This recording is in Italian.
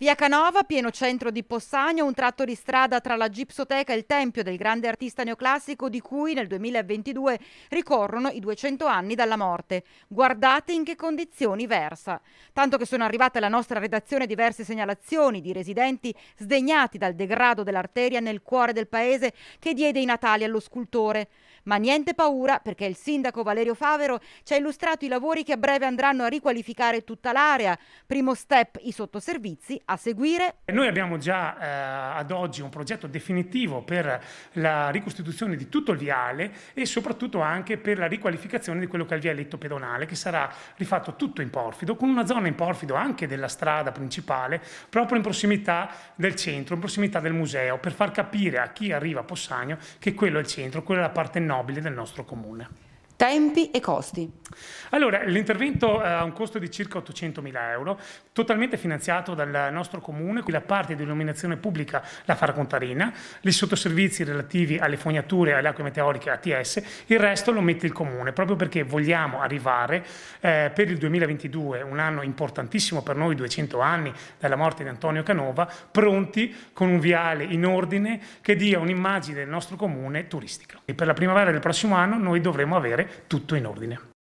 Via Canova, pieno centro di Possagno, un tratto di strada tra la Gipsoteca e il Tempio del grande artista neoclassico di cui nel 2022 ricorrono i 200 anni dalla morte. Guardate in che condizioni versa. Tanto che sono arrivate alla nostra redazione diverse segnalazioni di residenti sdegnati dal degrado dell'arteria nel cuore del paese che diede i natali allo scultore. Ma niente paura perché il sindaco Valerio Favero ci ha illustrato i lavori che a breve andranno a riqualificare tutta l'area. Primo step i sottoservizi a seguire. Noi abbiamo già eh, ad oggi un progetto definitivo per la ricostituzione di tutto il viale e soprattutto anche per la riqualificazione di quello che è il vialetto pedonale che sarà rifatto tutto in porfido con una zona in porfido anche della strada principale proprio in prossimità del centro, in prossimità del museo per far capire a chi arriva a Possagno che quello è il centro, quella è la parte nobile del nostro comune. Tempi e costi. Allora, l'intervento eh, ha un costo di circa 800.000 euro, totalmente finanziato dal nostro comune, qui la parte di illuminazione pubblica la farà Contarina, i sottoservizi relativi alle fognature e alle acque meteoriche ATS, il resto lo mette il comune, proprio perché vogliamo arrivare eh, per il 2022, un anno importantissimo per noi, 200 anni dalla morte di Antonio Canova, pronti con un viale in ordine che dia un'immagine del nostro comune turistica. E per la primavera del prossimo anno noi dovremo avere tutto in ordine.